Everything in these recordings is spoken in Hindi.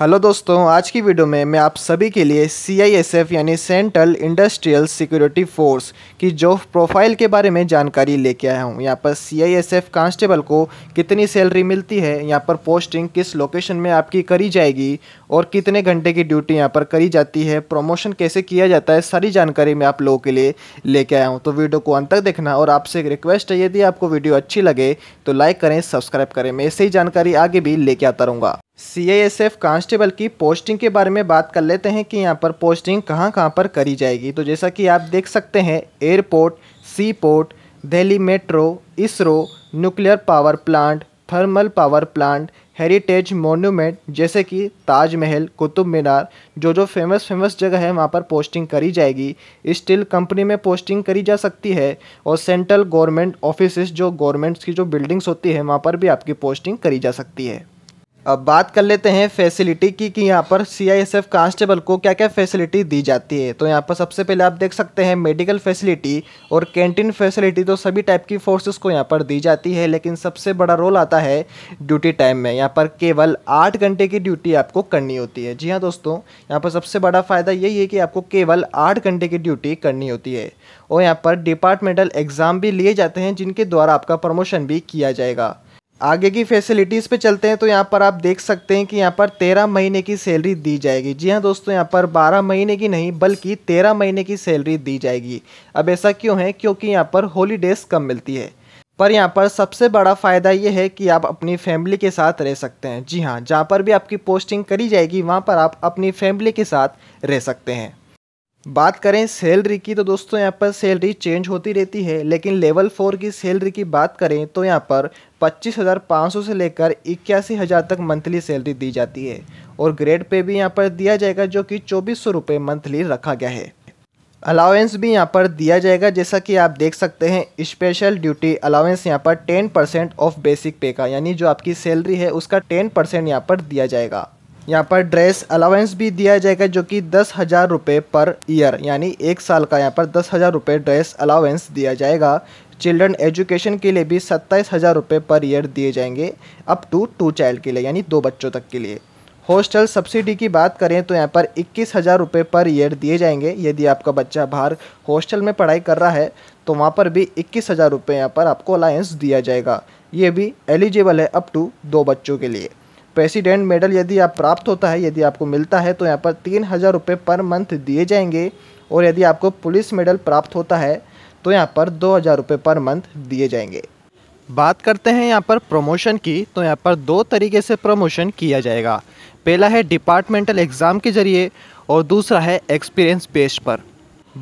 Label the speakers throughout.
Speaker 1: हेलो दोस्तों आज की वीडियो में मैं आप सभी के लिए सीआईएसएफ यानी सेंट्रल इंडस्ट्रियल सिक्योरिटी फोर्स की जॉब प्रोफाइल के बारे में जानकारी लेके आया हूँ यहाँ पर सीआईएसएफ कांस्टेबल को कितनी सैलरी मिलती है यहाँ पर पोस्टिंग किस लोकेशन में आपकी करी जाएगी और कितने घंटे की ड्यूटी यहाँ पर करी जाती है प्रमोशन कैसे किया जाता है सारी जानकारी मैं आप लोगों के लिए लेके आया हूँ तो वीडियो को अंत तक देखना और आपसे एक रिक्वेस्ट है यदि आपको वीडियो अच्छी लगे तो लाइक करें सब्सक्राइब करें मैं ऐसे ही जानकारी आगे भी लेके आता रहूँगा सी एस एफ कांस्टेबल की पोस्टिंग के बारे में बात कर लेते हैं कि यहाँ पर पोस्टिंग कहाँ कहाँ पर करी जाएगी तो जैसा कि आप देख सकते हैं airport seaport Delhi metro ISRO nuclear power plant thermal power plant heritage monument जैसे कि ताजमहल कुतुब मीनार जो जो फेमस फेमस जगह है वहाँ पर पोस्टिंग करी जाएगी स्टील कंपनी में पोस्टिंग करी जा सकती है और सेंट्रल गवर्नमेंट ऑफिस जो गवर्नमेंट्स की जो बिल्डिंग्स होती है वहाँ पर भी आपकी पोस्टिंग करी जा सकती है अब बात कर लेते हैं फैसिलिटी की कि यहाँ पर C I S F constable को क्या क्या फैसिलिटी दी जाती है तो यहाँ पर सबसे पहले आप देख सकते हैं मेडिकल फैसिलिटी और कैंटीन फैसिलिटी तो सभी टाइप की फोर्सेस को यहाँ पर दी जाती है लेकिन सबसे बड़ा रोल आता है ड्यूटी टाइम में यहाँ पर केवल आठ घंटे की ड्यूटी आपको करनी होती है जी हाँ दोस्तों यहाँ पर सबसे बड़ा फ़ायदा यही है कि आपको केवल आठ घंटे की ड्यूटी करनी होती है और यहाँ पर डिपार्टमेंटल एग्ज़ाम भी लिए जाते हैं जिनके द्वारा आपका प्रमोशन भी किया जाएगा आगे की फैसिलिटीज़ पे चलते हैं तो यहाँ पर आप देख सकते हैं कि यहाँ पर तेरह महीने की सैलरी दी जाएगी जी हाँ दोस्तों यहाँ पर बारह महीने की नहीं बल्कि तेरह महीने की सैलरी दी जाएगी अब ऐसा क्यों है क्योंकि यहाँ पर हॉलीडेज़ कम मिलती है पर यहाँ पर सबसे बड़ा फ़ायदा ये है कि आप अपनी फैमिली के साथ रह सकते हैं जी हाँ जहाँ पर भी आपकी पोस्टिंग करी जाएगी वहाँ पर आप अपनी फैमिली के साथ रह सकते हैं बात करें सैलरी की तो दोस्तों यहाँ पर सैलरी चेंज होती रहती है लेकिन लेवल फोर की सैलरी की बात करें तो यहाँ पर पच्चीस हज़ार पाँच सौ से लेकर इक्यासी हज़ार तक मंथली सैलरी दी जाती है और ग्रेड पे भी यहाँ पर दिया जाएगा जो कि चौबीस सौ रुपये मंथली रखा गया है अलाउेंस भी यहाँ पर दिया जाएगा जैसा कि आप देख सकते हैं स्पेशल ड्यूटी अलाउेंस यहाँ पर टेन परसेंट ऑफ बेसिक पे का यानी जो आपकी सैलरी है उसका टेन परसेंट यहाँ पर दिया जाएगा यहाँ पर ड्रेस अलाउंस भी दिया जाएगा जो कि दस हज़ार रुपये पर ईयर यानी एक साल का यहाँ पर दस हज़ार रुपये ड्रेस अलाउंस दिया जाएगा चिल्ड्रन एजुकेशन के लिए भी सत्ताईस हज़ार रुपये पर ईयर दिए जाएंगे अप टू टू चाइल्ड के लिए यानी दो बच्चों तक के लिए हॉस्टल सब्सिडी की बात करें तो यहाँ पर इक्कीस हज़ार रुपये पर ईयर दिए जाएंगे यदि आपका बच्चा बाहर हॉस्टल में पढ़ाई कर रहा है तो वहाँ पर भी इक्कीस हज़ार रुपये यहाँ पर आपको अलायंस दिया जाएगा ये भी एलिजिबल है अप टू दो बच्चों के लिए प्रेसिडेंट मेडल यदि आप प्राप्त होता है यदि आपको मिलता है तो यहाँ पर तीन हज़ार रुपये पर मंथ दिए जाएंगे और यदि आपको पुलिस मेडल प्राप्त होता है तो यहाँ पर दो हज़ार रुपये पर मंथ दिए जाएंगे बात करते हैं यहाँ पर प्रमोशन की तो यहाँ पर दो तरीके से प्रमोशन किया जाएगा पहला है डिपार्टमेंटल एग्ज़ाम के ज़रिए और दूसरा है एक्सपीरियंस बेस्ड पर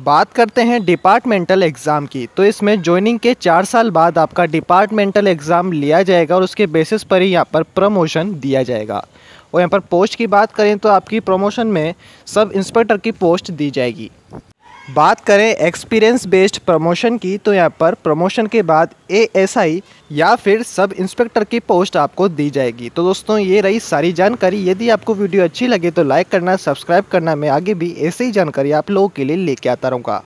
Speaker 1: बात करते हैं डिपार्टमेंटल एग्ज़ाम की तो इसमें ज्वाइनिंग के चार साल बाद आपका डिपार्टमेंटल एग्ज़ाम लिया जाएगा और उसके बेसिस पर ही यहाँ पर प्रमोशन दिया जाएगा और यहाँ पर पोस्ट की बात करें तो आपकी प्रमोशन में सब इंस्पेक्टर की पोस्ट दी जाएगी बात करें एक्सपीरियंस बेस्ड प्रमोशन की तो यहाँ पर प्रमोशन के बाद एएसआई या फिर सब इंस्पेक्टर की पोस्ट आपको दी जाएगी तो दोस्तों ये रही सारी जानकारी यदि आपको वीडियो अच्छी लगे तो लाइक करना सब्सक्राइब करना मैं आगे भी ऐसी ही जानकारी आप लोगों के लिए लेके आता रहूँगा